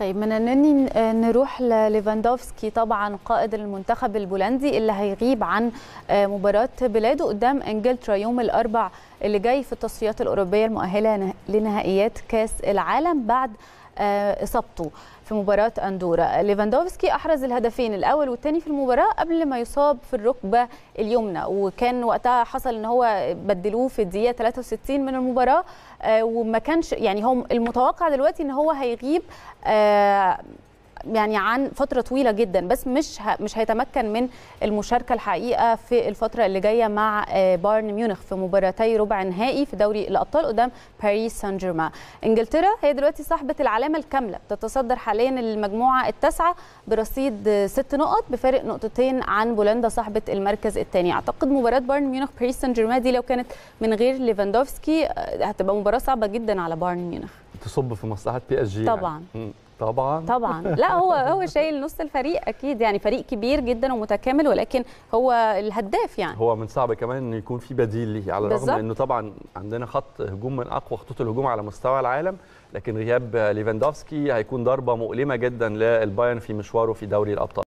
طيب من انني نروح لليفاندوفسكي طبعا قائد المنتخب البولندي اللي هيغيب عن آه، مباراه بلاده قدام انجلترا يوم الاربع اللي جاي في التصفيات الاوروبيه المؤهله لنهائيات كاس العالم بعد آه، اصابته في مباراه اندورا ليفاندوفسكي احرز الهدفين الاول والثاني في المباراه قبل ما يصاب في الركبه اليمنى وكان وقتها حصل ان هو بدلوه في الدقيقه 63 من المباراه آه، وما كانش يعني هو المتوقع دلوقتي ان هو هيغيب آه، يعني عن فتره طويله جدا بس مش مش هيتمكن من المشاركه الحقيقه في الفتره اللي جايه مع آه، بايرن ميونخ في مباراتي ربع نهائي في دوري الابطال قدام باريس سان جيرمان انجلترا هي دلوقتي صاحبه العلامه الكامله بتتصدر حاليا المجموعه التاسعه برصيد ست نقط بفارق نقطتين عن بولندا صاحبه المركز الثاني اعتقد مباراه بايرن ميونخ باريس سان جيرمان دي لو كانت من غير ليفاندوفسكي آه، هتبقى مباراه صعبه جدا على بايرن ميونخ تصب في مصلحه بي اس جي طبعا يعني. طبعا طبعا لا هو هو شايل نص الفريق اكيد يعني فريق كبير جدا ومتكامل ولكن هو الهداف يعني هو من صعب كمان انه يكون في بديل ليه على الرغم انه طبعا عندنا خط هجوم من اقوى خطوط الهجوم على مستوى العالم لكن غياب ليفاندوفسكي هيكون ضربه مؤلمه جدا للبايرن في مشواره في دوري الابطال